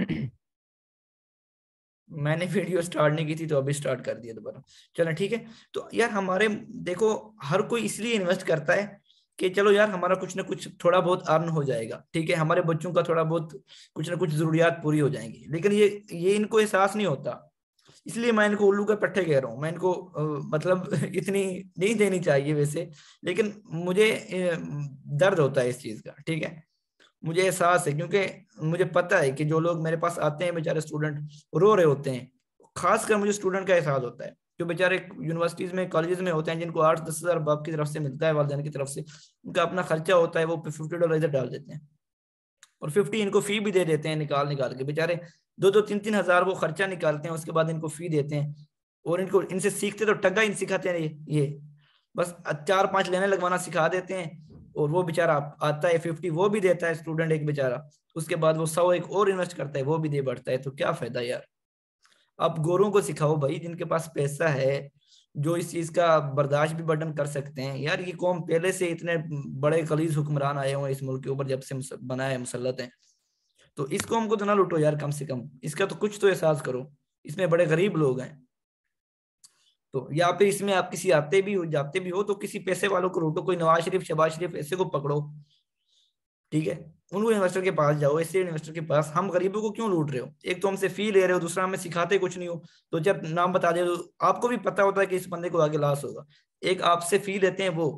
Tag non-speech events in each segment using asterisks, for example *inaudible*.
*clears throat* मैंने video start नहीं की थी तो अभी स्टार्ट कर दिया दोबारा चलो ठीक है तो यार हमारे देखो हर कोई इसलिए इन्वेस्ट करता है कि चलो यार हमारा कुछ ना कुछ थोड़ा बहुत अर्न हो जाएगा ठीक है हमारे बच्चों का थोड़ा बहुत कुछ ना कुछ जरूरियात पूरी हो जाएंगी लेकिन ये ये इनको एहसास नहीं होता इसलिए मैं इनको उल्लू के पट्टे कह रहा हूँ मैं इनको मतलब *laughs* इतनी नहीं देनी चाहिए वैसे लेकिन मुझे दर्द होता है इस चीज का ठीक है मुझे एहसास है क्योंकि मुझे पता है कि जो लोग मेरे पास आते हैं बेचारे स्टूडेंट रो रहे होते हैं खासकर मुझे स्टूडेंट का एहसास होता है जो बेचारे यूनिवर्सिटीज़ में कॉलेज में होते हैं जिनको आठ दस हज़ार बाप की तरफ से मिलता है वालदेन की तरफ से उनका अपना खर्चा होता है वो फिफ्टी डॉलर इधर डाल देते हैं और फिफ्टी इनको फ़ी भी दे देते हैं निकाल निकाल के बेचारे दो दो तीन तीन हज़ार वो खर्चा निकालते हैं उसके बाद इनको फ़ी देते हैं और इनको इनसे सीखते तो टगा इन सिखाते हैं ये बस चार पांच लेने लगवाना सिखा देते हैं और वो बेचारा आता है फिफ्टी वो भी देता है स्टूडेंट एक बेचारा उसके बाद वो सौ एक और इन्वेस्ट करता है वो भी दे बढ़ता है तो क्या फायदा यार आप गोरों को सिखाओ भाई जिनके पास पैसा है जो इस चीज का बर्दाश्त भी बटन कर सकते हैं यार ये कौम पहले से इतने बड़े कलीज हुक्मरान आए हुए इस मुल्क के ऊपर जब से बनाए मुसलत है तो इस कौम को तो ना लुटो यार कम से कम इसका तो कुछ तो एहसास करो इसमें बड़े गरीब लोग हैं तो या फिर इसमें आप किसी आते भी हो जाते भी हो तो किसी पैसे वालों को रोटो कोई नवाज शरीफ शहबाज शरीफ ऐसे को पकड़ो ठीक है उनको इन्वेस्टर के पास जाओ ऐसे इन्वेस्टर के पास हम गरीबों को क्यों लूट रहे हो एक तो हमसे फी ले रहे हो दूसरा हमें सिखाते कुछ नहीं हो तो जब नाम बता दे तो आपको भी पता होता है कि इस बंदे को आगे लॉस होगा एक आपसे फी लेते हैं वो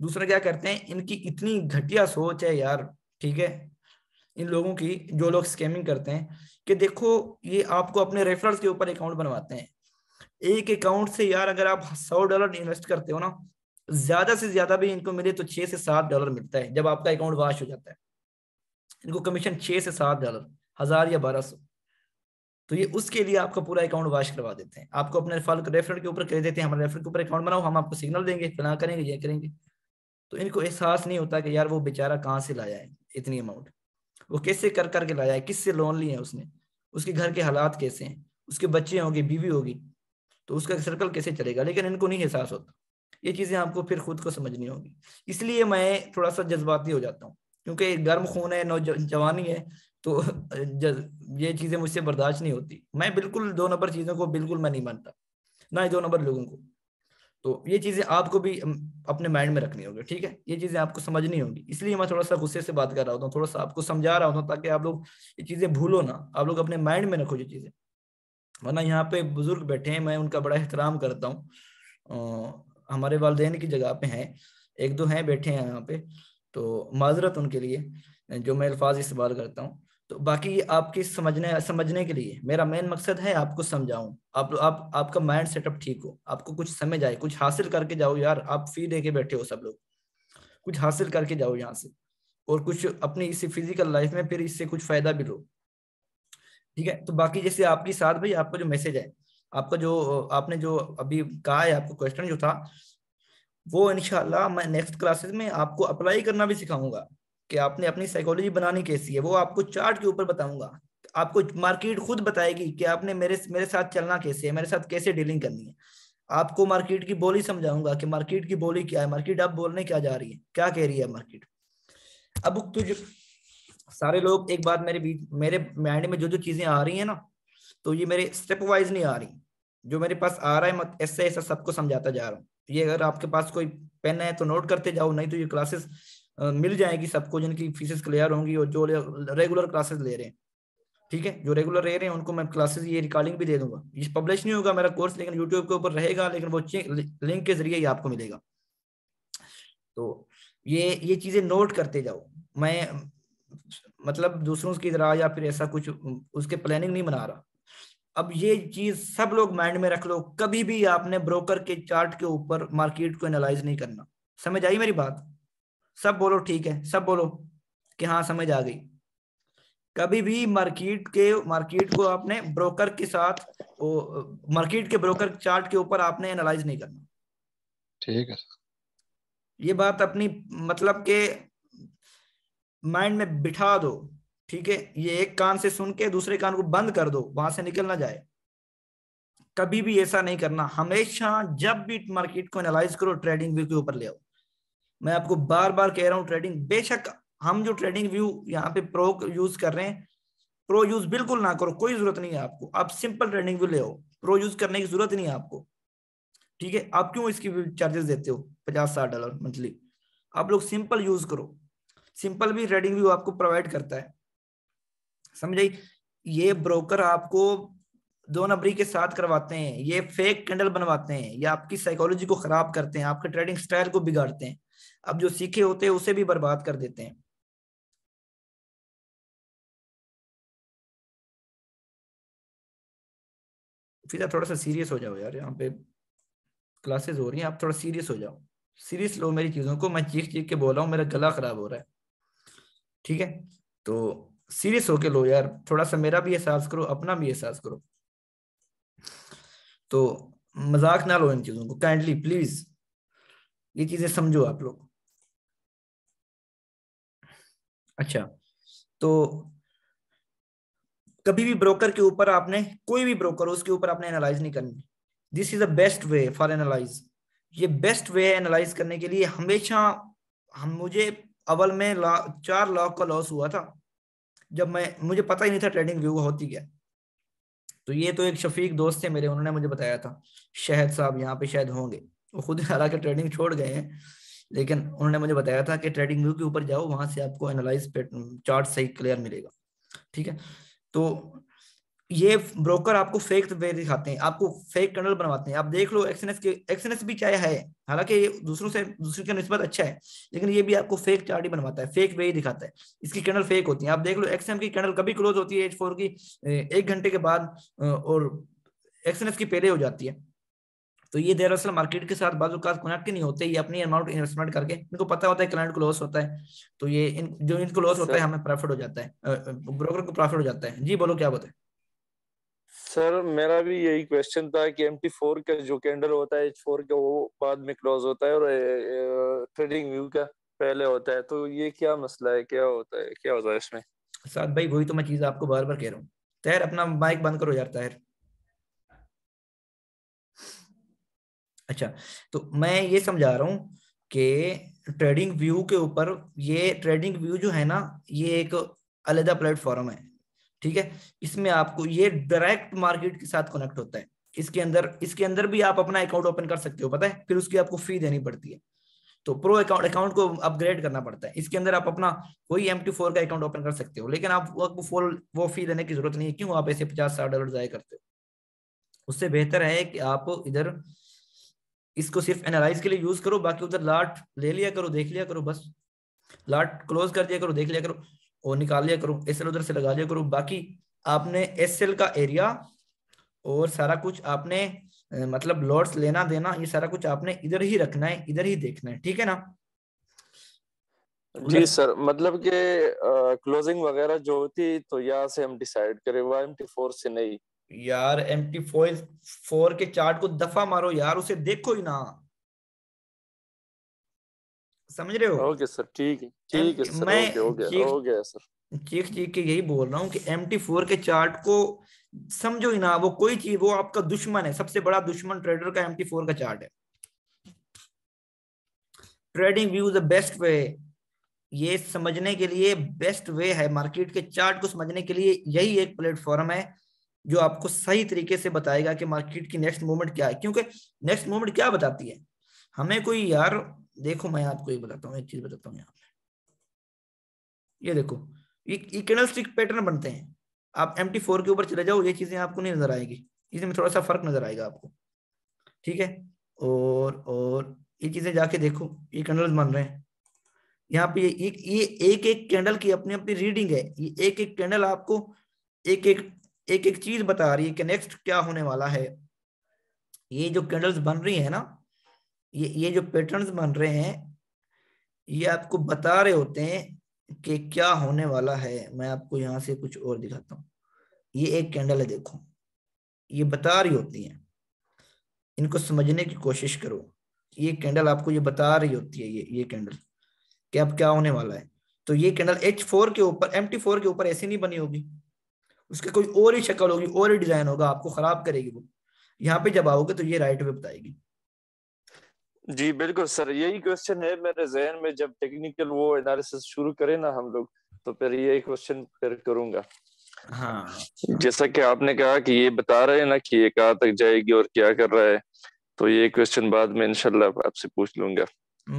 दूसरा क्या करते हैं इनकी इतनी घटिया सोच है यार ठीक है इन लोगों की जो लोग स्कैमिंग करते हैं कि देखो ये आपको अपने रेफरल्स के ऊपर अकाउंट बनवाते हैं एक अकाउंट से यार अगर आप सौ डॉलर इन्वेस्ट करते हो ना ज्यादा से ज्यादा भी इनको मिले तो छह से सात डॉलर मिलता है जब आपका अकाउंट वाश हो जाता है इनको कमीशन छह से सात डॉलर हजार या बारह सौ तो ये उसके लिए आपका पूरा अकाउंट वाश करवा देते हैं आपको अपने फल के ऊपर कह देते हैं हमारे रेफर के ऊपर अकाउंट बनाओ हम आपको सिग्नल देंगे फला हाँ करेंगे ये करेंगे तो इनको एहसास नहीं होता कि यार वो बेचारा कहाँ से लाया है इतनी अमाउंट वो कैसे कर करके लाया है किससे लोन लिए है उसने उसके घर के हालात कैसे हैं उसके बच्चे होंगे बीवी होगी तो उसका सर्कल कैसे चलेगा लेकिन इनको नहीं एहसास होता ये चीज़ें आपको फिर खुद को समझनी होगी इसलिए मैं थोड़ा सा जज्बाती हो जाता हूँ क्योंकि गर्म खून है नौजवानी है तो *laughs* ये चीज़ें मुझसे बर्दाश्त नहीं होती मैं बिल्कुल दो नंबर चीज़ों को बिल्कुल मैं नहीं मानता ना ही दो नंबर लोगों को तो ये चीज़ें आपको भी अपने माइंड में रखनी होगी ठीक है ये चीज़ें आपको समझनी होगी इसलिए मैं थोड़ा सा गुस्से से बात कर रहा होता हूँ थोड़ा सा आपको समझा रहा होता हूँ ताकि आप लोग ये चीज़ें भूलो ना आप लोग अपने माइंड में रखो ये चीज़ें वरना यहाँ पे बुजुर्ग बैठे हैं मैं उनका बड़ा एहतराम करता हूँ हमारे वालदेन की जगह पे हैं एक दो हैं बैठे हैं यहाँ पे तो माजरत उनके लिए जो मैं अल्फाज इस्तेमाल करता हूँ तो बाकी आपके आपकी समझने समझने के लिए मेरा मेन मकसद है आपको समझाऊं आप आप आपका माइंड सेटअप ठीक हो आपको कुछ समझ आए कुछ हासिल करके जाओ यार आप फी दे के बैठे हो सब लोग कुछ हासिल करके जाओ यहाँ से और कुछ अपनी इसी फिजिकल लाइफ में फिर इससे कुछ फायदा भी लो ठीक है तो बाकी जैसे आपकी साथ भाई आपका जो मैसेज है आपका जो आपने जो अभी कहा है आपको क्वेश्चन जो था वो इनशाला मैं नेक्स्ट क्लासेस में आपको अप्लाई करना भी सिखाऊंगा कि आपने अपनी साइकोलॉजी बनानी कैसी है वो आपको चार्ट के ऊपर बताऊंगा आपको मार्केट खुद बताएगी कि आपने मेरे मेरे साथ चलना कैसे है मेरे साथ कैसे डीलिंग करनी है आपको मार्केट की बोली समझाऊंगा कि मार्केट की बोली क्या है मार्केट आप बोलने क्या जा रही है क्या कह रही है मार्केट अब तुझे सारे लोग एक बात मेरे बीच मेरे माइंड में जो जो चीजें आ रही है ना तो ये मेरे स्टेप वाइज नहीं आ रही जो मेरे पास आ रहा है मत ऐसे ऐसा सबको समझाता जा रहा हूँ ये अगर आपके पास कोई पेन है तो नोट करते जाओ नहीं तो ये क्लासेस मिल जाएगी सबको जिनकी फीसेस क्लियर होंगी और जो रेगुलर क्लासेस ले रहे हैं ठीक है जो रेगुलर रह रहे हैं उनको मैं क्लासेस ये रिकॉर्डिंग भी दे दूंगा ये पब्लिश नहीं होगा मेरा कोर्स लेकिन यूट्यूब के ऊपर रहेगा लेकिन वो लिंक के जरिए ही आपको मिलेगा तो ये ये चीजें नोट करते जाओ मैं मतलब दूसरों की तरह या फिर ऐसा कुछ उसके प्लानिंग नहीं बना रहा अब ये चीज सब लोग माइंड में रख लो कभी भी आपने ब्रोकर के चार्ट के ऊपर मार्केट को एनालाइज नहीं करना समझ आई मेरी बात सब बोलो ठीक है सब बोलो कि हाँ समझ आ गई कभी भी मार्केट के मार्केट को आपने ब्रोकर के साथ मार्केट के ब्रोकर चार्ट के ऊपर आपने एनालाइज नहीं करना ठीक है ये बात अपनी मतलब के माइंड में बिठा दो ठीक है ये एक कान से सुन के दूसरे कान को बंद कर दो वहां से निकल ना जाए कभी भी ऐसा नहीं करना हमेशा जब भी मार्केट को एनालाइज करो ट्रेडिंग व्यू के ऊपर ले आओ मैं आपको बार बार कह रहा हूं ट्रेडिंग बेशक हम जो ट्रेडिंग व्यू यहाँ पे प्रो यूज कर रहे हैं प्रो यूज बिल्कुल ना करो कोई जरूरत नहीं है आपको आप सिंपल ट्रेडिंग व्यू ले आओ प्रो यूज करने की जरूरत नहीं है आपको ठीक है आप क्यों इसकी चार्जेस देते हो पचास साठ डॉलर मंथली आप लोग सिंपल यूज करो सिंपल भी ट्रेडिंग व्यू आपको प्रोवाइड करता है समझाई ये ब्रोकर आपको दो नंबरी के साथ करवाते हैं ये फेक कैंडल बनवाते हैं ये आपकी साइकोलॉजी को खराब करते हैं आपके ट्रेडिंग स्टाइल को बिगाड़ते हैं अब जो सीखे होते हैं उसे भी बर्बाद कर देते हैं फिर थोड़ा सा सीरियस हो जाओ यार यहाँ पे क्लासेस हो रही हैं आप थोड़ा सीरियस हो जाओ सीरियस लो मेरी चीज़ों को मैं चीख चीख के बोल रहा हूँ मेरा गला खराब हो रहा है ठीक है तो सीरियस होके लो यार थोड़ा सा मेरा भी एहसास करो अपना भी एहसास करो तो मजाक ना लो इन चीजों को काइंडली प्लीज ये चीजें समझो आप लोग अच्छा तो कभी भी ब्रोकर के ऊपर आपने कोई भी ब्रोकर उसके ऊपर आपने एनालाइज नहीं करनी this is the best way for analyse ये बेस्ट वे है एनालाइज करने के लिए हमेशा हम मुझे अवल में ला, चार लाख का लॉस हुआ था जब मैं मुझे पता ही नहीं था ट्रेडिंग व्यू होती क्या तो ये तो एक शफीक दोस्त थे मेरे उन्होंने मुझे बताया था शहद साहब यहाँ पे शायद होंगे वो खुद हालांकि ट्रेडिंग छोड़ गए हैं लेकिन उन्होंने मुझे बताया था कि ट्रेडिंग व्यू के ऊपर जाओ वहां से आपको एनालाइज चार्ट सही क्लियर मिलेगा ठीक है तो ये ब्रोकर आपको फेक वे दिखाते हैं आपको फेक कर्नल बनवाते हैं आप देख लो एक्सएनएस के एक्सएनएस भी क्या है हालांकि ये दूसरों से दूसरे के नस्बत अच्छा है लेकिन ये भी आपको फेक चार्ट ही बनवाता है फेक वे ही दिखाता है इसकी कर्नल फेक होती है आप देख लो एक्सएम की कर्नल कभी क्लोज होती है एच फोर की एक घंटे के बाद और एक्सएनएस की पहले हो जाती है तो ये दरअसल मार्केट के साथ का कनेक्ट नहीं होते ये अपनी अमाउंट इन्वेस्टमेंट करके इनको पता होता है क्लाइंट को लॉस होता है तो ये इन, जो इनको लॉस होता है हमें प्रॉफिट हो जाता है ब्रोकर को प्रॉफिट हो जाता है जी बोलो क्या बताए सर मेरा भी यही क्वेश्चन था कि एम टी फोर का जो कैंडल होता है एच फोर का वो बाद में क्लोज होता है और ट्रेडिंग व्यू का पहले होता है तो ये क्या मसला है क्या होता है क्या होता है इसमें साथ भाई वही तो मैं चीज आपको बार बार कह रहा हूँ तैर अपना माइक बंद करो यार तैर अच्छा तो मैं ये समझा रहा हूँ कि ट्रेडिंग व्यू के ऊपर ये ट्रेडिंग व्यू जो है ना ये एक अलहदा प्लेटफॉर्म है ठीक है इसमें आपको ये डायरेक्ट मार्केट के साथ कनेक्ट होता है इसके अंदर इसके अंदर भी आप अपना अकाउंट ओपन कर सकते हो पता है फिर उसकी आपको फी देनी पड़ती है तो प्रो अकाउंट अकाउंट को अपग्रेड करना पड़ता है इसके अंदर आप अपना कोई एम फोर का अकाउंट ओपन कर सकते हो लेकिन आप वो फोर वो फी देने की जरूरत नहीं है क्यों आप ऐसे पचास साठ डॉलर जाए करते हो उससे बेहतर है कि आप इधर इसको सिर्फ एनालाइज के लिए यूज करो बाकी उधर लाट ले लिया करो देख लिया करो बस लाट क्लोज कर दिया करो देख लिया करो वो निकाल लिया करो एस उधर से लगा लिया करो बाकी आपने एस का एरिया और सारा कुछ आपने मतलब लॉट्स लेना देना ये सारा कुछ आपने इधर ही रखना है इधर ही देखना है ठीक है ना जी सर मतलब के क्लोजिंग वगैरह जो होती तो यहाँ से हम डिसाइड करें वो एम फोर से नहीं यार एम टी फोर के चार्ट को दफा मारो यार उसे देखो ही ना समझ रहे हो ओके सर ठीक है ठीक है सर मैं हो गया हो गया सर चीख चीख के यही बोल रहा हूँ कि एम टी फोर के चार्ट को समझो ही ना वो कोई चीज वो आपका दुश्मन है सबसे बड़ा दुश्मन ट्रेडर का एम टी फोर का चार्ट है TradingView the best way ये समझने के लिए बेस्ट वे है मार्केट के चार्ट को समझने के लिए यही एक प्लेटफॉर्म है जो आपको सही तरीके से बताएगा कि मार्केट की नेक्स्ट मूवमेंट क्या है क्योंकि नेक्स्ट मूवमेंट क्या बताती है हमें कोई यार देखो मैं आपको एक बताता हूँ एक चीज बताता हूँ यहाँ पे ये देखो ये स्टिक पैटर्न बनते हैं आप एम टी फोर के ऊपर चले जाओ ये चीजें आपको नहीं नजर आएगी इसमें थोड़ा सा फर्क नजर आएगा आपको ठीक है और और ये चीजें जाके देखो ये कैंडल्स बन रहे हैं यहाँ पे ये ये एक एक कैंडल की अपनी अपनी रीडिंग है ये एक एक कैंडल आपको एक एक एक एक चीज बता रही है कि नेक्स्ट क्या होने वाला है ये जो कैंडल्स बन रही है ना ये ये जो पैटर्न्स बन रहे हैं ये आपको बता रहे होते हैं कि क्या होने वाला है मैं आपको यहाँ से कुछ और दिखाता हूँ ये एक कैंडल है देखो ये बता रही होती है इनको समझने की कोशिश करो ये कैंडल आपको ये बता रही होती है ये ये कैंडल कि अब क्या होने वाला है तो ये कैंडल एच फोर के ऊपर एम टी फोर के ऊपर ऐसी नहीं बनी होगी उसकी कोई और ही शक्ल होगी और ही डिजाइन होगा आपको खराब करेगी वो यहाँ पे जब आओगे तो ये राइट वे बताएगी जी बिल्कुल सर यही क्वेश्चन है मेरे जहन में जब टेक्निकल वो एनालिसिस शुरू करें ना हम लोग तो फिर यही क्वेश्चन फिर करूंगा हाँ जैसा कि आपने कहा कि ये बता रहे हैं ना कि ये कहाँ तक जाएगी और क्या कर रहा है तो ये क्वेश्चन बाद में इनशाला आपसे पूछ लूंगा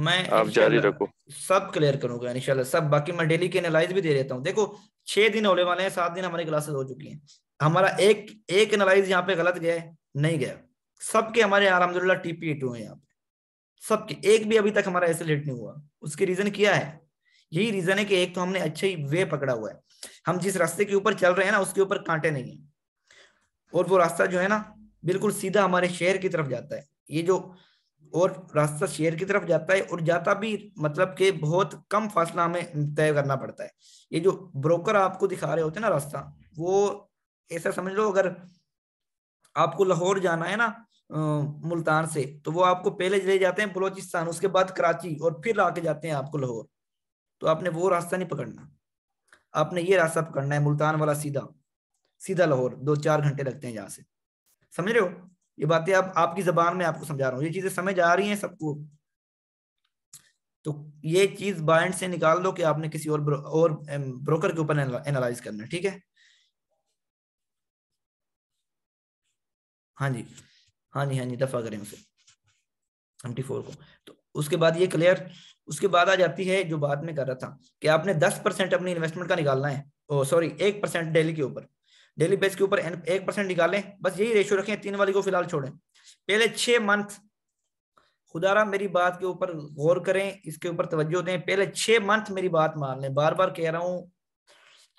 मैं आप जारी रखो सब क्लियर करूंगा इनशाला सब बाकी मैं डेली के एनालाइज भी दे देता हूँ देखो छह दिन होने वाले हैं सात दिन हमारी क्लासेस हो चुकी हैं हमारा एक एक एनालाइज यहाँ पे गलत गया नहीं गया सबके हमारे अलहमदुल्ला टीपी टू है यहाँ पे सबके एक भी अभी तक हमारा ऐसे लेट नहीं हुआ उसके रीजन क्या है यही रीजन है कि एक तो हमने अच्छे ही वे पकड़ा हुआ है हम जिस रास्ते के ऊपर चल रहे हैं ना उसके ऊपर कांटे नहीं है और वो रास्ता जो है ना बिल्कुल सीधा हमारे शहर की तरफ जाता है ये जो और रास्ता शहर की तरफ जाता है और जाता भी मतलब के बहुत कम फासला हमें तय करना पड़ता है ये जो ब्रोकर आपको दिखा रहे होते हैं ना रास्ता वो ऐसा समझ लो अगर आपको लाहौर जाना है ना मुल्तान से तो वो आपको पहले ले जाते हैं बलोचिस्तान उसके बाद कराची और फिर आके जाते हैं आपको लाहौर तो आपने वो रास्ता नहीं पकड़ना आपने ये रास्ता पकड़ना है मुल्तान वाला सीधा सीधा लाहौर दो चार घंटे लगते हैं यहाँ से समझ रहे हो ये बातें आप आपकी जबान में आपको समझा रहा हूँ ये चीजें समझ आ रही हैं सबको तो ये चीज बाइंड से निकाल दो कि आपने किसी और ब्रो, और ब्रोकर के ऊपर एनालाइज करना ठीक है हाँ जी हाँ जी हाँ जी दफा करें उसे ट्वेंटी फोर को तो उसके बाद ये क्लियर उसके बाद आ जाती है जो बात में कर रहा था कि आपने दस परसेंट अपनी इन्वेस्टमेंट का निकालना है ओ सॉरी एक परसेंट डेली के ऊपर डेली बेस के ऊपर एक परसेंट निकालें बस यही रेशियो रखें तीन वाली को फिलहाल छोड़ें पहले छह मंथ खुदारा मेरी बात के ऊपर गौर करें इसके ऊपर तवज्जो दें पहले छह मंथ मेरी बात मान लें बार बार कह रहा हूँ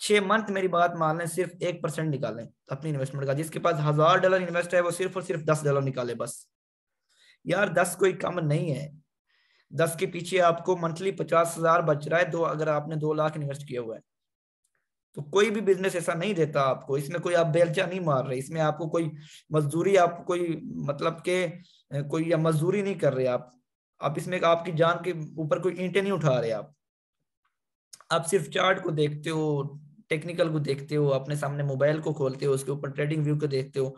छह मंथ मेरी बात मान लें सिर्फ एक परसेंट निकालें अपनी इन्वेस्टमेंट का जिसके पास हजार डॉलर इन्वेस्ट है वो सिर्फ और सिर्फ दस डॉलर निकाले बस यार दस कोई कम नहीं है दस के पीछे आपको मंथली पचास हजार बच रहा है दो अगर आपने दो लाख इन्वेस्ट किया हुआ है तो कोई भी बिजनेस ऐसा नहीं देता आपको इसमें कोई आप बेलचा नहीं मार रहे इसमें आपको कोई मजदूरी आप कोई मतलब के कोई या मजदूरी नहीं कर रहे आप आप इसमें आपकी जान के ऊपर कोई ईंटे नहीं उठा रहे आप आप सिर्फ चार्ट को देखते हो टेक्निकल को देखते हो अपने सामने मोबाइल को खोलते हो उसके ऊपर ट्रेडिंग व्यू को देखते हो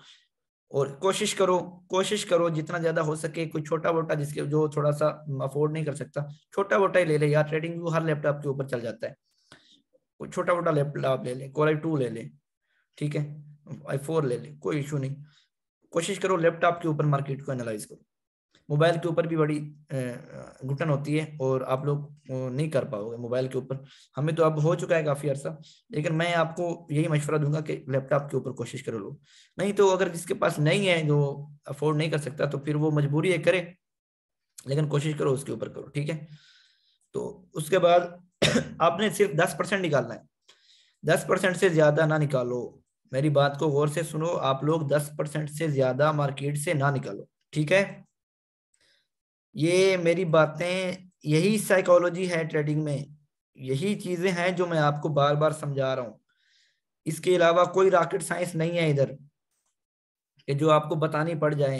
और कोशिश करो कोशिश करो जितना ज्यादा हो सके कोई छोटा मोटा जिसके जो थोड़ा सा अफोर्ड नहीं कर सकता छोटा मोटा ही ले ले यार ट्रेडिंग व्यू हर लैपटॉप के ऊपर चल जाता है कोई छोटा मोटा लैपटॉप ले ले कोर टू ले ले ठीक है आई फोर ले ले कोई इशू नहीं कोशिश करो लैपटॉप के ऊपर मार्केट को एनालाइज करो मोबाइल के ऊपर भी बड़ी घुटन होती है और आप लोग नहीं कर पाओगे मोबाइल के ऊपर हमें तो अब हो चुका है काफ़ी अर्सा लेकिन मैं आपको यही मशवरा दूंगा कि लैपटॉप के ऊपर कोशिश करो लोग नहीं तो अगर जिसके पास नहीं है जो अफोर्ड नहीं कर सकता तो फिर वो मजबूरी है करे लेकिन कोशिश करो उसके ऊपर करो ठीक है तो उसके बाद *clears throat* आपने सिर्फ दस परसेंट निकालना है दस परसेंट से ज़्यादा ना निकालो मेरी बात को गौर से सुनो आप लोग दस परसेंट से ज़्यादा मार्केट से ना निकालो ठीक है ये मेरी बातें यही साइकोलॉजी है ट्रेडिंग में यही चीजें हैं जो मैं आपको बार बार समझा रहा हूँ इसके अलावा कोई रॉकेट साइंस नहीं है इधर कि जो आपको बतानी पड़ जाए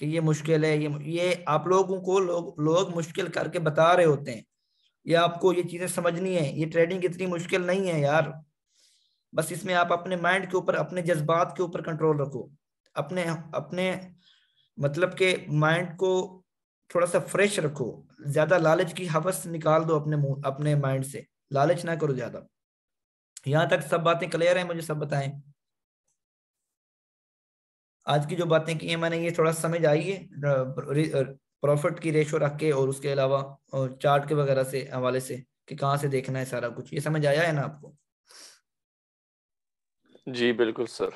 कि ये मुश्किल है ये ये आप लोगों को लोग लोग मुश्किल करके बता रहे होते हैं ये आपको ये चीजें समझनी है ये ट्रेडिंग इतनी मुश्किल नहीं है यार बस इसमें आप अपने माइंड के ऊपर अपने जज्बात के ऊपर कंट्रोल रखो अपने अपने मतलब के माइंड को थोड़ा सा फ्रेश रखो ज्यादा लालच की हवस निकाल दो अपने मुंह अपने माइंड से लालच ना करो ज्यादा यहां तक सब बातें क्लियर है मुझे सब बताएं आज की जो बातें की हैं मैंने ये थोड़ा समझ आई है प्रॉफिट की रेशो रख के और उसके अलावा चार्ट के वगैरह से हवाले से कि कहाँ से देखना है सारा कुछ ये समझ आया है ना आपको जी बिल्कुल सर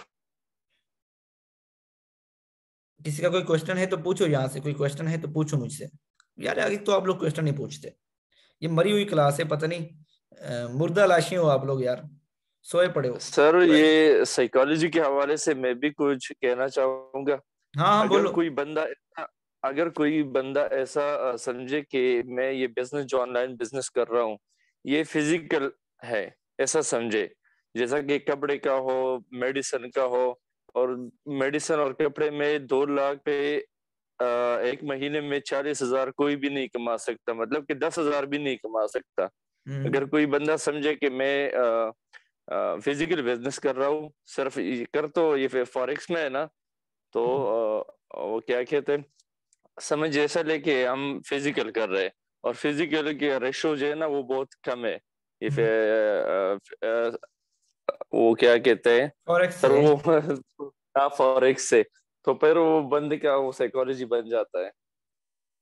किसी का कोई क्वेश्चन है तो पूछो यहाँ से कोई क्वेश्चन है तो पूछो मुझसे यार आगे तो आप लोग क्वेश्चन नहीं पूछते ये मरी हुई क्लास है पता नहीं मुर्दा लाशी हो आप लोग यार सोए पड़े हो सर तो ये साइकोलॉजी के हवाले से मैं भी कुछ कहना चाहूंगा हाँ हाँ बोलो कोई बंदा अगर कोई बंदा ऐसा समझे कि मैं ये बिजनेस जो ऑनलाइन बिजनेस कर रहा हूँ ये फिजिकल है ऐसा समझे जैसा कि कपड़े का हो मेडिसिन का हो और मेडिसिन और कपड़े में दो लाख पे एक महीने में चालीस हजार कोई भी नहीं कमा सकता मतलब कि दस हजार भी नहीं कमा सकता हम्म। अगर कोई बंदा समझे कि मैं फिजिकल बिजनेस कर रहा हूँ सिर्फ कर तो ये फॉरेक्स में है ना तो आ, हम्म। वो क्या कहते हैं समझ ऐसा लेके हम फिजिकल कर रहे हैं और फिजिकल के रेशो जो है ना वो बहुत कम है ये हम्म। वो क्या कहते हैं सर वो फॉरेक्स से तो फिर वो बंद क्या वो साइकोलॉजी बन जाता है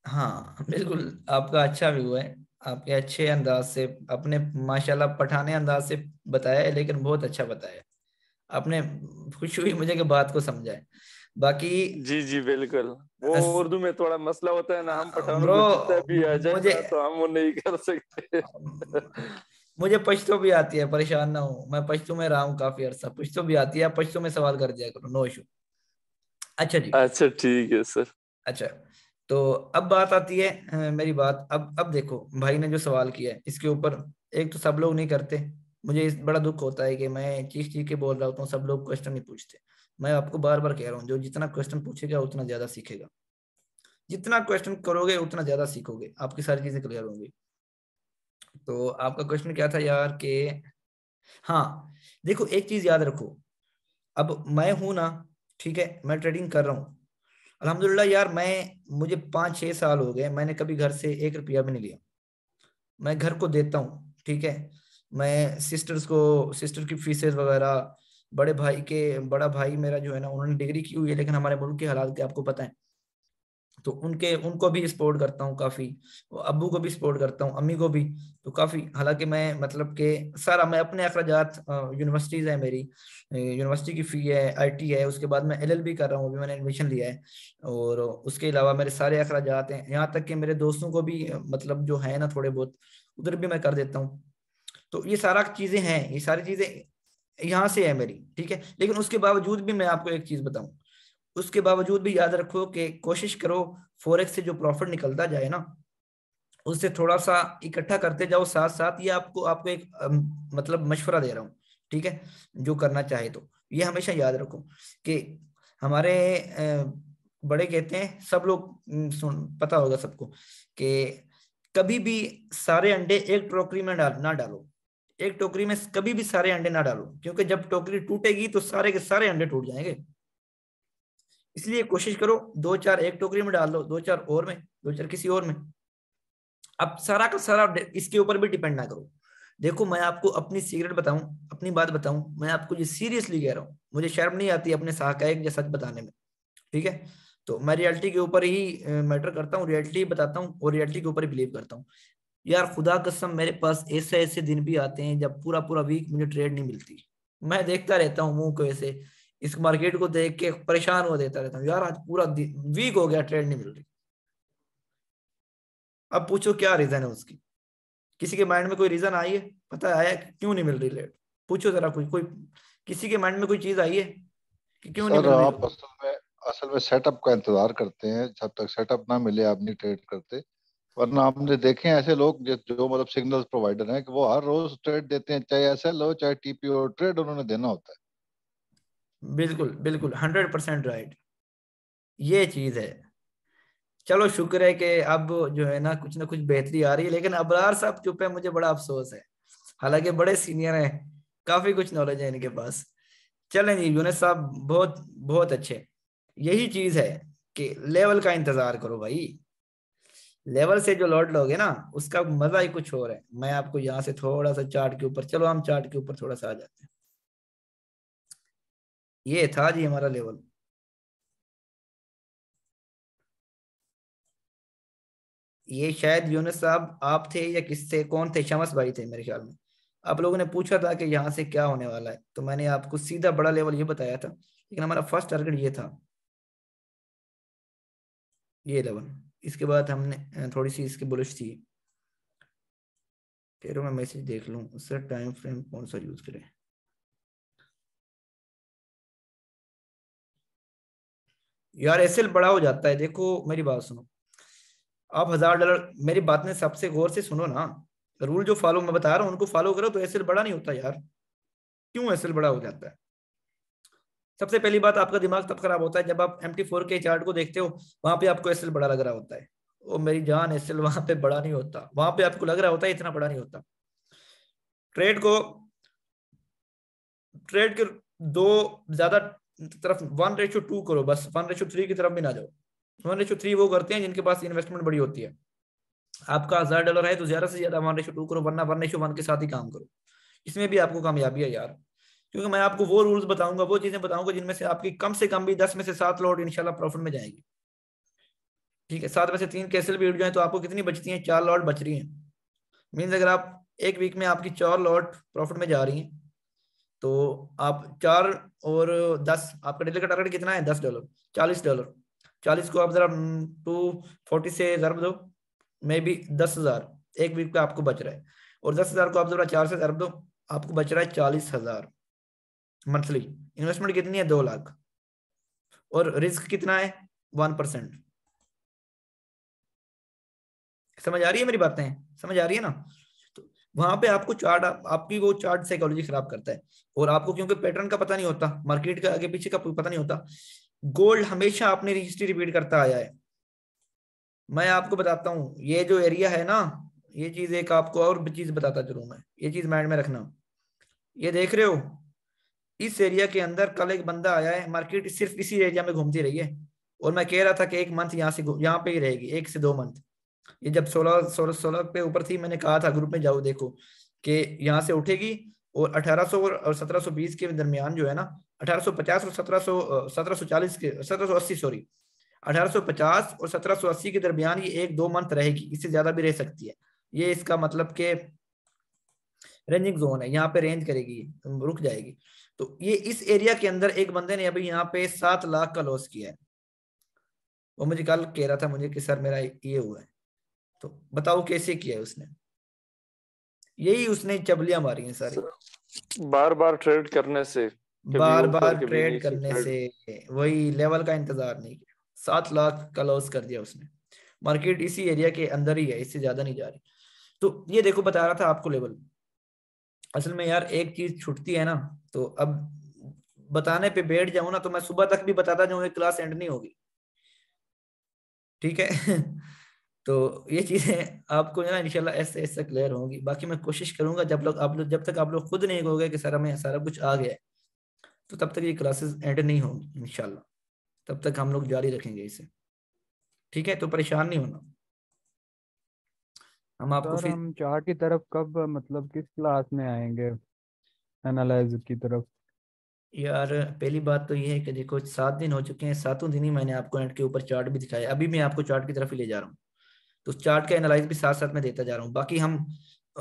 हाँ बिल्कुल आपका अच्छा व्यू है आपके अच्छे अंदाज से अपने माशाल्लाह पठाने अंदाज से बताया है लेकिन बहुत अच्छा बताया आपने खुश हुई मुझे कि बात को समझा है बाकी जी जी बिल्कुल वो उर्दू में थोड़ा मसला होता है ना हम पठान भी आ जाए तो हम वो नहीं कर सकते मुझे पश्तो भी आती है परेशान ना हो मैं पश्तो में रहा हूँ काफी अरसा पश्तो भी आती है पश्तो में सवाल कर दिया करो नो इशू अच्छा जी अच्छा ठीक है सर अच्छा तो अब बात आती है मेरी बात अब अब देखो भाई ने जो सवाल किया है इसके ऊपर एक तो सब लोग नहीं करते मुझे इस बड़ा दुख होता है कि मैं चीज चीज के बोल रहा हूँ सब लोग क्वेश्चन नहीं पूछते मैं आपको बार बार कह रहा हूँ जो जितना क्वेश्चन पूछेगा उतना ज्यादा सीखेगा जितना क्वेश्चन करोगे उतना ज्यादा सीखोगे आपकी सारी चीजें क्लियर होंगी तो आपका क्वेश्चन क्या था यार के हाँ देखो एक चीज याद रखो अब मैं हूं ना ठीक है मैं ट्रेडिंग कर रहा हूँ अलहमदुल्ला यार मैं मुझे पाँच छह साल हो गए मैंने कभी घर से एक रुपया भी नहीं लिया मैं घर को देता हूँ ठीक है मैं सिस्टर्स को सिस्टर की फीसेस वगैरह बड़े भाई के बड़ा भाई मेरा जो है ना उन्होंने डिग्री की हुई है लेकिन हमारे मुल्क के हालात के आपको पता है तो उनके उनको भी सपोर्ट करता हूँ काफी अबू को भी सपोर्ट करता हूँ अम्मी को भी तो काफी हालांकि मैं मतलब के सारा मैं अपने अखराज यूनिवर्सिटीज है मेरी यूनिवर्सिटी की फी है आईटी है उसके बाद मैं एलएलबी कर रहा हूँ अभी मैंने एडमिशन लिया है और उसके अलावा मेरे सारे अखराज हैं यहाँ तक कि मेरे दोस्तों को भी मतलब जो है ना थोड़े बहुत उधर भी मैं कर देता हूँ तो ये सारा चीजें हैं ये सारी चीजें यहाँ से है मेरी ठीक है लेकिन उसके बावजूद भी मैं आपको एक चीज बताऊँ उसके बावजूद भी याद रखो कि कोशिश करो फोरेक्स से जो प्रॉफिट निकलता जाए ना उससे थोड़ा सा इकट्ठा करते जाओ साथ साथ ये आपको आपको एक मतलब मशवरा दे रहा हूँ ठीक है जो करना चाहे तो ये हमेशा याद रखो कि हमारे बड़े कहते हैं सब लोग सुन पता होगा सबको कि कभी भी सारे अंडे एक टोकरी में डाल ना डालो एक टोकरी में कभी भी सारे अंडे ना डालो क्योंकि जब टोकरी टूटेगी तो सारे के सारे अंडे टूट जाएंगे इसलिए कोशिश करो दो चार एक टोकरी में डाल दो दो चार और में दो चार किसी और में अब सारा का सारा इसके ऊपर भी डिपेंड ना करो देखो मैं आपको अपनी सीक्रेट बताऊं अपनी बात बताऊं मैं आपको ये सीरियसली कह रहा हूं मुझे शर्म नहीं आती अपने सहाकायक या सच बताने में ठीक है तो मैं रियलिटी के ऊपर ही मैटर करता हूँ रियलिटी बताता हूँ और रियलिटी के ऊपर बिलीव करता हूँ यार खुदा कसम मेरे पास ऐसे ऐसे दिन भी आते हैं जब पूरा पूरा वीक मुझे ट्रेड नहीं मिलती मैं देखता रहता हूँ मुंह को ऐसे इस मार्केट को देख के परेशान हो देता रहता हूँ यार आज पूरा वीक हो गया ट्रेड नहीं मिल रही अब पूछो क्या रीजन है उसकी किसी के माइंड में कोई रीजन आई है पता आया क्यों नहीं मिल रही ट्रेड पूछो जरा कोई कोई किसी के माइंड में कोई चीज आई है कि क्यों नहीं मिल रही आप असल में असल में सेटअप का इंतजार करते हैं जब तक सेटअप ना मिले आप नहीं ट्रेड करते वरना आपने देखे ऐसे लोग जो मतलब सिग्नल प्रोवाइडर हैं कि वो हर रोज ट्रेड देते हैं चाहे एस एल हो चाहे टीपीओ ट्रेड उन्होंने देना होता है बिल्कुल बिल्कुल हंड्रेड परसेंट राइट ये चीज है चलो शुक्र है कि अब जो है ना कुछ ना कुछ बेहतरी आ रही है लेकिन अबरार साहब चुप है मुझे बड़ा अफसोस है हालांकि बड़े सीनियर हैं काफी कुछ नॉलेज है इनके पास चलें जी यूनिस साहब बहुत बहुत अच्छे यही चीज है कि लेवल का इंतजार करो भाई लेवल से जो लौट लोगे ना उसका मजा ही कुछ और है मैं आपको यहाँ से थोड़ा सा चार्ट के ऊपर चलो हम चार्ट के ऊपर थोड़ा सा आ जाते हैं ये था जी हमारा लेवल ये शायद यूनस साहब आप थे या किस थे कौन थे शमस भाई थे मेरे ख्याल में आप लोगों ने पूछा था कि यहाँ से क्या होने वाला है तो मैंने आपको सीधा बड़ा लेवल ये बताया था लेकिन हमारा फर्स्ट टारगेट ये था ये लेवल इसके बाद हमने थोड़ी सी इसकी बुलिश थी फिर मैं मैसेज देख लूँ सर टाइम फ्रेम कौन सा यूज़ करें यार एस बड़ा हो जाता है देखो मेरी बात सुनो आप हजार डॉलर मेरी बात ने सबसे गौर से सुनो ना रूल जो फॉलो मैं बता रहा हूँ उनको फॉलो करो तो एस बड़ा नहीं होता यार क्यों एस बड़ा हो जाता है सबसे पहली बात आपका दिमाग तब खराब होता है जब आप एम के चार्ट को देखते हो वहां पे आपको एस बड़ा लग रहा होता है ओ मेरी जान एस वहां पे बड़ा नहीं होता वहां पे आपको लग रहा होता है इतना बड़ा नहीं होता ट्रेड को ट्रेड के दो ज्यादा तरफ वन रेशो टू करो बस वन रेशो थ्री की तरफ भी ना जाओ वन रेशो थ्री वो करते हैं जिनके पास इन्वेस्टमेंट बड़ी होती है आपका हजार डॉलर है तो ज्यादा से ज्यादा वन रेशो टू करो वरना वन रेशो वन के साथ ही काम करो इसमें भी आपको कामयाबी है यार क्योंकि मैं आपको वो रूल्स बताऊंगा वो चीजें बताऊंगा जिनमें से आपकी कम से कम भी दस में से सात लॉट इनशाला प्रॉफिट में जाएगी ठीक है सात में से तीन कैसे भी उठ जाए तो आपको कितनी बचती है चार लॉट बच रही है मीन्स अगर आप एक वीक में आपकी चार लॉट प्रॉफिट में जा रही है तो आप चार और दस आपका डेली का टारगेट कितना है दस डॉलर चालीस डॉलर चालीस को आप जरा टू हम्म, फोर्टी से जरब दो मे बी दस हजार एक वीक का आपको बच रहा है और दस हजार को आप जरा चार से जरब दो आपको बच रहा है चालीस हजार मंथली इन्वेस्टमेंट कितनी है दो लाख और रिस्क कितना है वन परसेंट समझ आ रही है मेरी बातें समझ आ रही है ना वहां पे आपको चार्ट आपकी वो चार्ट साइकोलॉजी खराब करता है और आपको क्योंकि पैटर्न का पता नहीं होता मार्केट का आगे पीछे का पता नहीं होता गोल्ड हमेशा आपने हिस्ट्री रिपीट करता आया है मैं आपको बताता हूँ ये जो एरिया है ना ये चीज एक आपको और चीज बताता चलू मैं ये चीज माइंड में रखना ये देख रहे हो इस एरिया के अंदर कल एक बंदा आया है मार्केट सिर्फ इसी एरिया में घूमती रही है और मैं कह रहा था कि एक मंथ यहाँ से यहाँ पे ही रहेगी एक से दो मंथ ये जब सोलह सोलह सोलह पे ऊपर थी मैंने कहा था ग्रुप में जाओ देखो कि यहाँ से उठेगी और 1800 और 1720 के दरमियान जो है ना 1850 और 1700 1740 के 1780 सॉरी 1850 और 1780 के दरमियान ये एक दो मंथ रहेगी इससे ज्यादा भी रह सकती है ये इसका मतलब के रेंजिंग जोन है यहाँ पे रेंज करेगी रुक जाएगी तो ये इस एरिया के अंदर एक बंदे ने अभी यहाँ पे सात लाख का लॉस किया है वो मुझे कल कह रहा था मुझे कि सर मेरा ये हुआ है तो बताओ कैसे किया है उसने यही उसने चबलियां मारी हैं सारी बार बार ट्रेड करने से बार बार ट्रेड करने से वही लेवल का इंतजार नहीं किया सात लाख का लॉस कर दिया उसने मार्केट इसी एरिया के अंदर ही है इससे ज्यादा नहीं जा रही तो ये देखो बता रहा था आपको लेवल असल में यार एक चीज छुटती है ना तो अब बताने पे बैठ जाऊं ना तो मैं सुबह तक भी बताता जाऊं क्लास एंड नहीं होगी ठीक है *laughs* तो ये चीज़ें आपको ना इनशाला ऐसे ऐसे क्लियर होंगी बाकी मैं कोशिश करूंगा जब लोग आप लोग जब तक आप लोग खुद नहीं कहोगे कि सर हमें सारा कुछ आ गया है तो तब तक ये क्लासेस एंड नहीं होंगी इनशाला तब तक हम लोग जारी रखेंगे इसे ठीक है तो परेशान नहीं होना हम आपको फिर हम चार्ट की तरफ कब मतलब किस क्लास में आएंगे एनालाइज की तरफ यार पहली बात तो ये है कि देखो सात दिन हो चुके हैं सातों दिन ही मैंने आपको एंड के ऊपर चार्ट भी दिखाया अभी मैं आपको चार्ट की तरफ ही ले जा रहा हूँ तो चार्ट का एनालाइज भी साथ साथ में देता जा रहा हूँ बाकी हम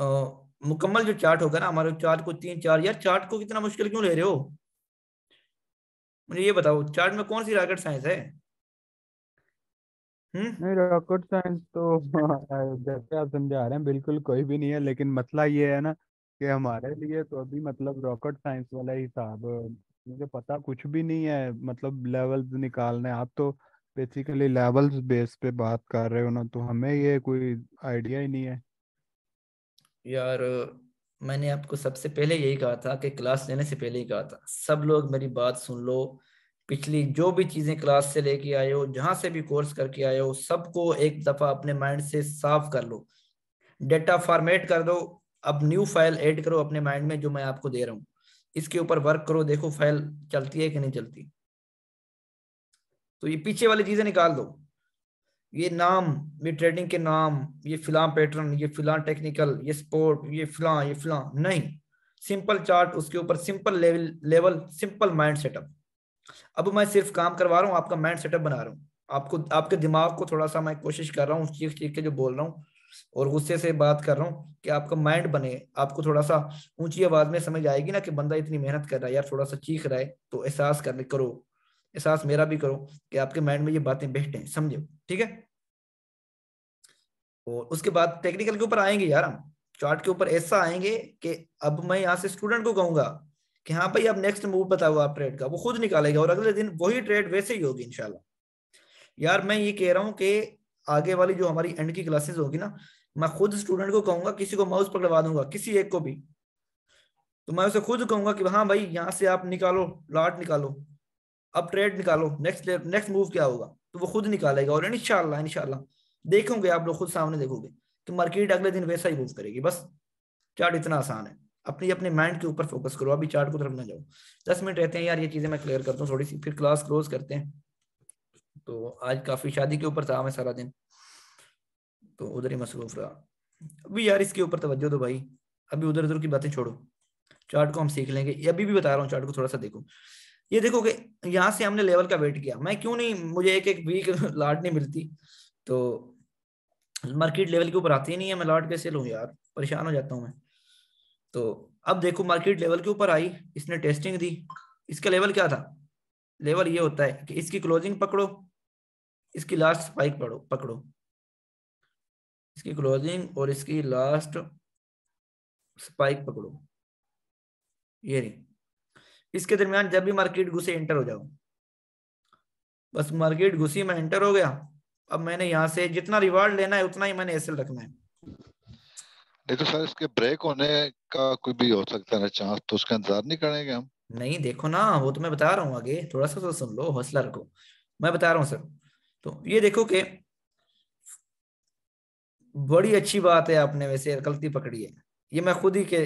आ, मुकम्मल जो चार्ट होगा ना हमारे चार्ट को तीन चार यार चार्ट को कितना मुश्किल क्यों ले रहे हो मुझे ये बताओ चार्ट में कौन सी रॉकेट साइंस है हम्म? नहीं रॉकेट साइंस तो *laughs* जैसे आप समझा रहे हैं बिल्कुल कोई भी नहीं है लेकिन मसला ये है ना कि हमारे लिए तो अभी मतलब रॉकेट साइंस वाला हिसाब मुझे पता कुछ भी नहीं है मतलब लेवल्स निकालने आप तो बेसिकली लेवल्स बेस पे बात कर रहे हो ना तो हमें ये कोई आइडिया ही नहीं है यार मैंने आपको सबसे पहले यही कहा था कि क्लास लेने से पहले ही कहा था सब लोग मेरी बात सुन लो पिछली जो भी चीज़ें क्लास से लेके आए हो जहां से भी कोर्स करके आए हो सबको एक दफ़ा अपने माइंड से साफ कर लो डेटा फॉर्मेट कर दो अब न्यू फाइल ऐड करो अपने माइंड में जो मैं आपको दे रहा हूँ इसके ऊपर वर्क करो देखो फाइल चलती है कि नहीं चलती है। तो ये पीछे वाली चीजें निकाल दो ये नाम ये ट्रेडिंग के नाम ये फिलहाल पैटर्न ये फिलहाल टेक्निकल ये स्पोर्ट ये फिलहाल ये फिलहाल नहीं सिंपल चार्ट उसके ऊपर simple level level simple mind setup अब मैं सिर्फ काम करवा रहा हूँ आपका माइंड सेटअप बना रहा हूँ आपको आपके दिमाग को थोड़ा सा मैं कोशिश कर रहा हूँ उस चीज चीज के जो बोल रहा हूँ और गुस्से से बात कर रहा हूँ कि आपका माइंड बने आपको थोड़ा सा ऊंची आवाज में समझ आएगी ना कि बंदा इतनी मेहनत कर रहा है यार थोड़ा सा चीख रहा है तो एहसास करो एहसास मेरा भी करो कि आपके माइंड में ये बातें बैठे समझो ठीक है और उसके बाद टेक्निकल के ऊपर आएंगे यार हम चार्ट के ऊपर ऐसा आएंगे कि अब मैं यहाँ से स्टूडेंट को कहूंगा कि हाँ भाई अब नेक्स्ट मूव बताओ आप ट्रेड का वो खुद निकालेगा और अगले दिन वही ट्रेड वैसे ही होगी इनशाला यार मैं ये कह रहा हूँ कि आगे वाली जो हमारी एंड की क्लासेस होगी ना मैं खुद स्टूडेंट को कहूंगा किसी को माउस पकड़वा दूंगा किसी एक को भी तो मैं उसे खुद कहूंगा कि हाँ भाई यहाँ से आप निकालो लाट निकालो अब ट्रेड निकालो नेक्स्ट नेक्स्ट मूव क्या होगा तो वो खुद निकालेगा और इनशाला इनशाला देखोगे आप लोग खुद सामने देखोगे कि मार्केट अगले दिन वैसा ही मूव करेगी बस चार्ट इतना आसान है अपनी अपने माइंड के ऊपर फोकस करो अभी चार्ट को तरफ ना जाओ दस मिनट रहते हैं यार ये चीजें मैं क्लियर करता हूँ थोड़ी सी फिर क्लास क्लोज करते हैं तो आज काफी शादी के ऊपर था मैं सारा दिन तो उधर ही मसरूफ रहा अभी यार इसके ऊपर तवज्जो दो भाई अभी उधर उधर की बातें छोड़ो चार्ट को हम सीख लेंगे अभी भी बता रहा हूँ चार्ट को थोड़ा सा देखो ये देखो कि यहाँ से हमने लेवल का वेट किया मैं क्यों नहीं मुझे एक एक वीक *laughs* लाट नहीं मिलती तो मार्केट लेवल के ऊपर आती नहीं है मैं लाट कैसे लू यार परेशान हो जाता हूँ मैं तो अब देखो मार्केट लेवल के ऊपर आई इसने टेस्टिंग दी इसका लेवल क्या था लेवल ये होता है कि इसकी क्लोजिंग पकड़ो इसकी लास्ट स्पाइक पकड़ो पकड़ो इसकी क्लोजिंग और इसकी लास्ट स्पाइक पकड़ो ये नहीं इसके दरमियान जब भी मार्केट घुसे एंटर हो जाओ बस मार्केट घुसी मैं एंटर हो गया अब मैंने यहाँ से जितना रिवार्ड लेना है उतना ही मैंने एसएल रखना है नहीं तो सर इसके ब्रेक होने का कोई भी हो सकता है चांस तो उसका इंतजार नहीं करेंगे हम नहीं देखो ना वो तो मैं बता रहा हूँ आगे थोड़ा सा तो सुन लो हौसला रखो मैं बता रहा हूँ सर तो ये देखो कि बड़ी अच्छी बात है आपने वैसे गलती पकड़ी है ये मैं खुद ही के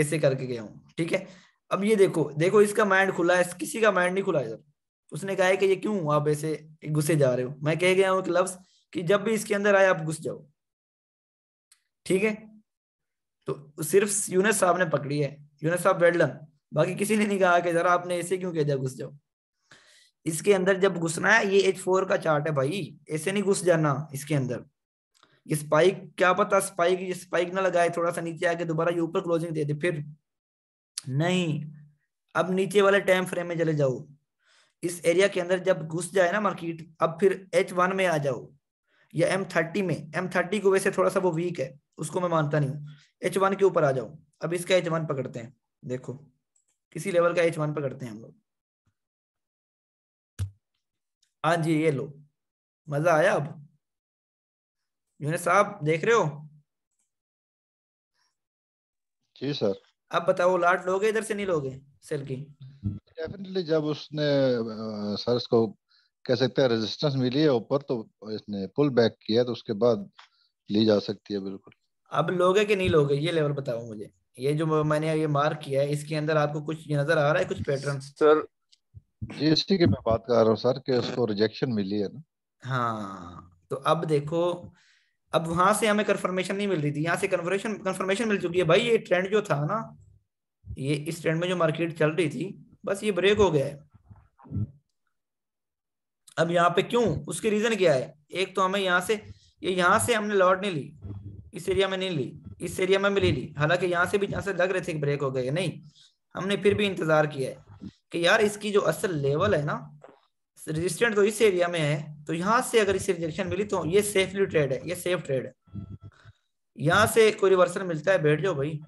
ऐसे करके गया हूँ ठीक है अब ये देखो देखो इसका माइंड खुला है किसी का माइंड नहीं खुला है उसने कहा है कि ये क्यों आप ऐसे घुसे जा रहे हो मैं कह गया हूं लफ्स कि जब भी इसके अंदर आए आप घुस जाओ ठीक है तो सिर्फ यूनस साहब ने पकड़ी है यूनस साहब वेडलन बाकी किसी ने नहीं कहा कि जरा आपने ऐसे क्यों कह दिया घुस जाओ इसके अंदर जब घुसना है ये एच फोर का चार्ट है भाई ऐसे नहीं घुस जाना इसके अंदर ये स्पाइक क्या पता स्पाइक ये स्पाइक ना लगाए थोड़ा सा नीचे आके दोबारा ये ऊपर क्लोजिंग दे दे फिर नहीं अब नीचे वाले टाइम फ्रेम में चले जाओ इस एरिया के अंदर जब घुस जाए ना मार्केट अब फिर एच वन में आ जाओ या एम थर्टी में एम थर्टी को वैसे थोड़ा सा वो वीक है उसको मैं मानता नहीं हूँ एच वन के ऊपर आ जाओ अब इसका एच वन पकड़ते हैं देखो किसी लेवल का एच वन पकड़ते हैं हम लोग हाँ जी ये लो मजा आया अब यूनिस साहब देख रहे हो जी सर अब बताओ लाट लोगे इधर से नहीं लोगे सेल की डेफिनेटली जब उसने सर को कह सकते हैं रेजिस्टेंस मिली है ऊपर तो इसने पुल बैक किया तो उसके बाद ली जा सकती है बिल्कुल अब लोगे कि नहीं लोगे ये लेवल बताओ मुझे ये जो मैंने ये मार्क किया है इसके अंदर आपको कुछ नजर आ रहा है कुछ पैटर्न सर जीएसटी की मैं बात कर रहा हूँ सर कि उसको रिजेक्शन मिली है ना हाँ तो अब देखो अब वहां से हमें कंफर्मेशन नहीं मिल रही थी यहाँ से कंफर्मेशन कंफर्मेशन मिल चुकी है भाई ये ट्रेंड जो था ना ये इस ट्रेंड में जो मार्केट चल रही थी बस ये ब्रेक हो गया है अब यहाँ पे क्यों उसके रीजन क्या है एक तो हमें यहाँ से ये यहाँ से हमने लॉट नहीं ली इस एरिया में नहीं ली इस एरिया में मिली ले ली हालांकि यहाँ से भी से लग रहे थे ब्रेक हो गए नहीं हमने फिर भी इंतजार किया है कि यार इसकी जो असल लेवल है ना रेजिस्टेंट तो इस एरिया में है तो यहां से अगर इसे रिजेक्शन मिली तो ये सेफली ट्रेड है ये सेफ ट्रेड है यहां से कोई रिवर्सल मिलता है बैठ जाओ भाई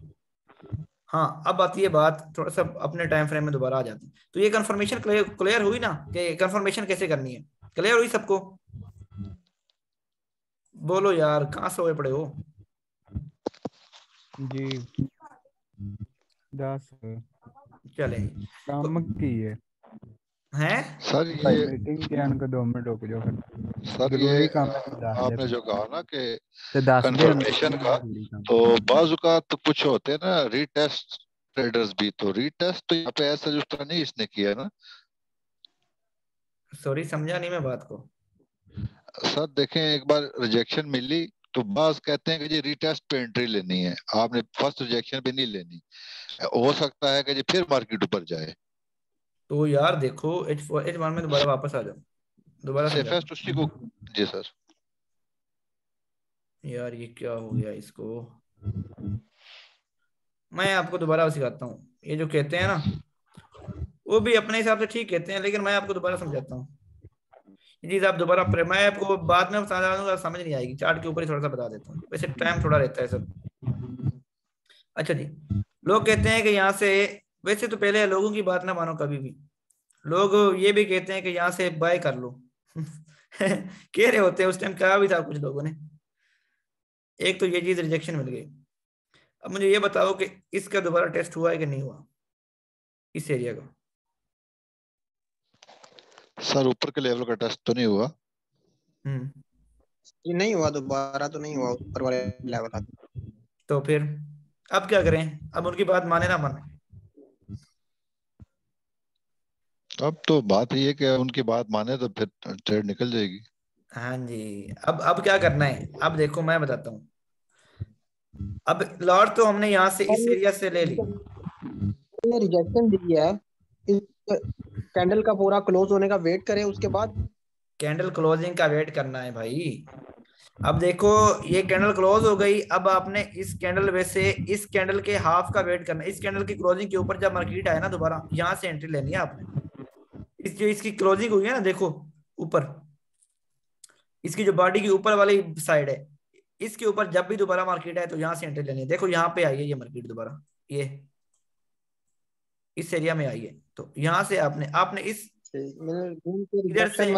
हाँ अब आती है बात थोड़ा सा अपने टाइम फ्रेम में दोबारा आ जाती है तो ये कंफर्मेशन क्लियर हुई ना कि कंफर्मेशन कैसे करनी है क्लियर हुई सबको बोलो यार कहाँ से हुए पड़े हो जी दस चले तो- की है हैं सर ये मीटिंग के अंक दो मिनट रोक जाओ सर ये तो आपने जो कहा ना कि कंफर्मेशन तो का तो बाजुकात तो कुछ होते हैं ना रीटेस्ट ट्रेडर्स भी तो रीटेस्ट तो यहाँ पे ऐसा जो तरह नहीं इसने किया ना सॉरी समझा नहीं मैं बात को सर देखें एक बार रिजेक्शन मिली तो बस कहते हैं कि जी रीटेस्ट पे एंट्री लेनी है आपने फर्स्ट रिजेक्शन भी नहीं लेनी हो सकता है कि जी फिर मार्केट ऊपर जाए तो यार देखो एच एच वन में दोबारा वापस आ जाओ दोबारा सेफेस्ट उसी को जी सर यार ये क्या हो गया इसको मैं आपको दोबारा सिखाता हूँ ये जो कहते हैं ना वो भी अपने हिसाब से ठीक कहते हैं लेकिन मैं आपको दोबारा समझाता हूँ ये चीज आप दोबारा मैं आपको बाद में समझा तो समझ नहीं आएगी चार्ट के ऊपर ही थोड़ा सा बता देता हूँ वैसे टाइम थोड़ा रहता है सर अच्छा जी लोग कहते हैं कि यहाँ से वैसे तो पहले लोगों की बात ना मानो कभी भी लोग ये भी कहते हैं कि यहाँ से बाय कर लो *laughs* कह रहे होते हैं उस टाइम कहा भी था कुछ लोगों ने एक तो ये चीज रिजेक्शन मिल गई अब मुझे ये बताओ कि इसका दोबारा टेस्ट हुआ है कि नहीं हुआ इस एरिया का सर ऊपर के लेवल का टेस्ट तो नहीं हुआ हम्म नहीं हुआ दोबारा तो नहीं हुआ ऊपर वाले लेवल का तो फिर अब क्या करें अब उनकी बात माने ना माने अब तो बात ये कि उनकी बात माने तो फिर ट्रेड निकल जाएगी हाँ जी अब अब क्या करना है अब देखो मैं बताता हूँ अब लॉर्ड तो हमने यहाँ से इस एरिया से ले ली ने रिजेक्शन दिया है इस कैंडल का पूरा क्लोज होने का वेट करें उसके बाद कैंडल क्लोजिंग का वेट करना है भाई अब देखो ये कैंडल क्लोज हो गई अब आपने इस कैंडल वैसे इस कैंडल के हाफ का वेट करना इस कैंडल की क्लोजिंग के ऊपर जब मार्केट आए ना दोबारा यहाँ से एंट्री लेनी है आपने इस जो इसकी क्लोजिंग हुई है ना देखो ऊपर इसकी जो बॉडी की ऊपर वाली साइड है इसके ऊपर जब भी दोबारा मार्केट आए तो यहां से एंट्री लेनी है देखो यहाँ पे आई है ये मार्केट दोबारा ये इस एरिया में आई है तो यहाँ से आपने आपने इस रिजेक्शन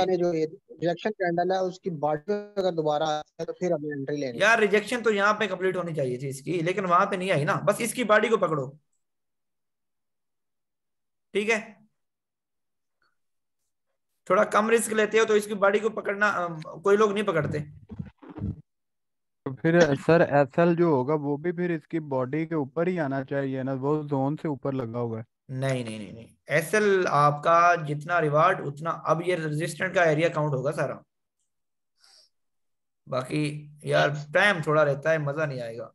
तो, तो यहाँ पे कम्प्लीट होनी चाहिए थी इसकी लेकिन वहां पे नहीं आई ना बस इसकी बॉडी को पकड़ो ठीक है थोड़ा कम रिस्क लेते हो तो इसकी बॉडी को पकड़ना कोई लोग नहीं पकड़ते तो फिर सर एसएल जो होगा वो भी फिर इसकी बॉडी के ऊपर ही आना चाहिए ना वो जोन से ऊपर लगा हुआ है नहीं नहीं नहीं नहीं एसएल आपका जितना रिवार्ड उतना अब ये रेजिस्टेंट का एरिया काउंट होगा सारा बाकी यार टाइम थोड़ा रहता है मजा नहीं आएगा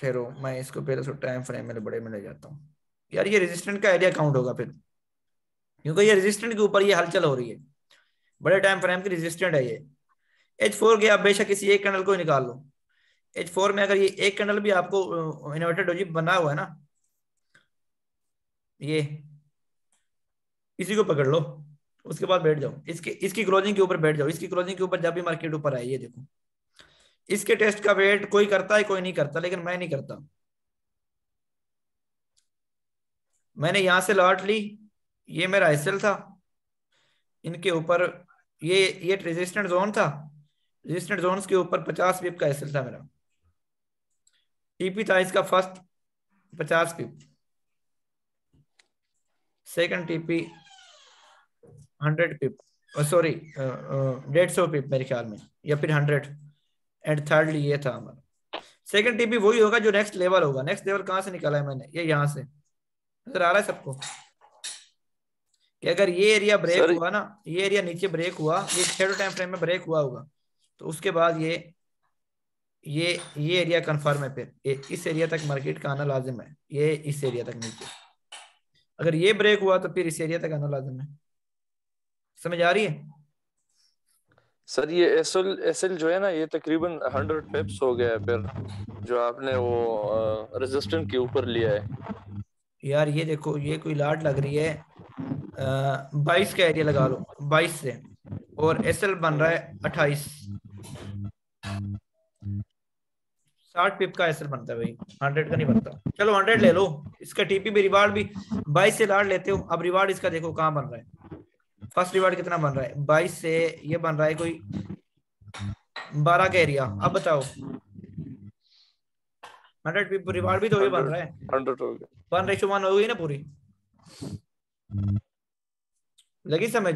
फिर मैं इसको पहले तो टाइम फ्रेम में बड़े में ले जाता हूँ यार ये रेजिस्टेंट का एरिया काउंट होगा फिर क्योंकि ये रेजिस्टेंट के ऊपर ये हलचल हो रही है बड़े टाइम फ्रेम की रेजिस्टेंट है ये एच फोर के आप बेशक किसी एक कैंडल को ही निकाल लो एच फोर में अगर ये एक कैंडल भी आपको इन्वर्टेड हो जी बना हुआ है ना ये इसी को पकड़ लो उसके बाद बैठ जाओ इसके इसकी क्लोजिंग के ऊपर बैठ जाओ इसकी क्लोजिंग के ऊपर जब भी मार्केट ऊपर आई ये देखो इसके टेस्ट का वेट कोई करता है कोई नहीं करता लेकिन मैं नहीं करता मैंने यहां से लॉट ली ये मेरा एस था इनके ऊपर ये ये रेजिस्टेंट जोन था रेजिस्टेंट जोन के ऊपर पचास पिप का एस था मेरा टीपी था इसका फर्स्ट पचास pip second TP hundred pip sorry डेढ़ सौ पिप मेरे ख्याल में या फिर हंड्रेड एंड थर्डली ये था हमारा सेकंड टीपी वही होगा जो नेक्स्ट लेवल होगा नेक्स्ट लेवल कहाँ से निकाला है मैंने ये यहाँ से नजर आ रहा है सबको कि अगर ये एरिया ब्रेक Sorry. हुआ ना ये एरिया नीचे ब्रेक हुआ ये शेडो टाइम फ्रेम में ब्रेक हुआ होगा तो उसके बाद ये ये ये एरिया कंफर्म है फिर ये इस एरिया तक मार्केट का आना लाजिम है ये इस एरिया तक नीचे अगर ये ब्रेक हुआ तो फिर इस एरिया तक आना लाजिम है समझ आ रही है सर ये एसएल एसएल जो है ना ये तकरीबन हंड्रेड पिप्स हो गया है फिर जो आपने वो रेजिस्टेंट के ऊपर लिया है यार ये देखो ये कोई लाट लग रही है बाईस का एरिया लगा लो बाईस से और एस एल बन रहा है अट्ठाईस साठ पिप का एसल बनता है भाई हंड्रेड का नहीं बनता चलो हंड्रेड ले लो इसका टीपी भी रिवार्ड भी बाईस से लाड लेते हो अब रिवार्ड इसका देखो कहाँ बन रहा है फर्स्ट रिवार्ड कितना बन रहा है बाईस से ये बन रहा है कोई बारह का एरिया अब बताओ हंड्रेड पिप रिवार्ड भी तो ये बन रहा है बन रेशो वन हो गई ना पूरी लगी समझ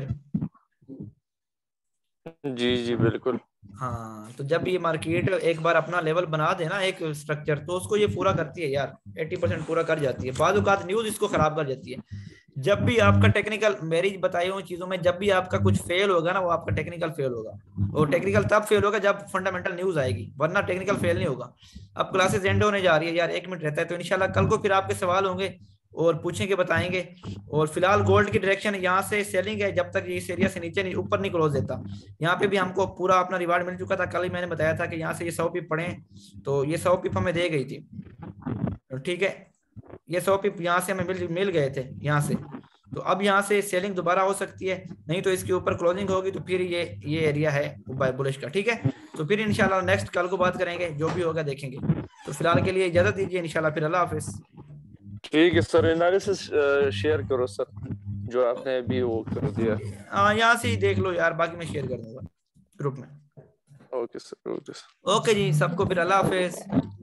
जी जी बिल्कुल हाँ तो जब ये मार्केट एक बार अपना लेवल बना दे ना एक स्ट्रक्चर तो उसको ये पूरा करती है यार 80 परसेंट पूरा कर जाती है बाद न्यूज इसको खराब कर जाती है जब भी आपका टेक्निकल मेरी बताई हुई चीजों में जब भी आपका कुछ फेल होगा ना वो आपका टेक्निकल फेल होगा और टेक्निकल तब फेल होगा जब फंडामेंटल न्यूज आएगी वरना टेक्निकल फेल नहीं होगा अब क्लासेस एंड होने जा रही है यार एक मिनट रहता है तो इनशाला कल को फिर आपके सवाल होंगे और पूछेंगे बताएंगे और फिलहाल गोल्ड की डायरेक्शन यहाँ से सेलिंग है जब तक इस एरिया से नीचे नहीं ऊपर नहीं क्लोज देता यहाँ पे भी हमको पूरा अपना रिवार्ड मिल चुका था कल ही मैंने बताया था कि यहाँ से ये सौ पिप पड़े तो ये सौ पिप हमें दे गई थी ठीक है ये सौ पिप यहाँ से हमें मिल मिल गए थे यहाँ से तो अब यहाँ से सेलिंग दोबारा हो सकती है नहीं तो इसके ऊपर क्लोजिंग होगी तो फिर ये ये एरिया है बुलिश का ठीक है तो फिर इंशाल्लाह नेक्स्ट कल को बात करेंगे जो भी होगा देखेंगे तो फिलहाल के लिए इजाजत दीजिए इंशाल्लाह फिर अल्लाह हाफिज़ ठीक है सर से शेयर करो सर जो आपने अभी वो कर दिया हाँ यहाँ से ही देख लो यार बाकी मैं शेयर कर दूंगा ग्रुप में okay sir okay sir okay जी सबको फिर अल्लाह हाफिज़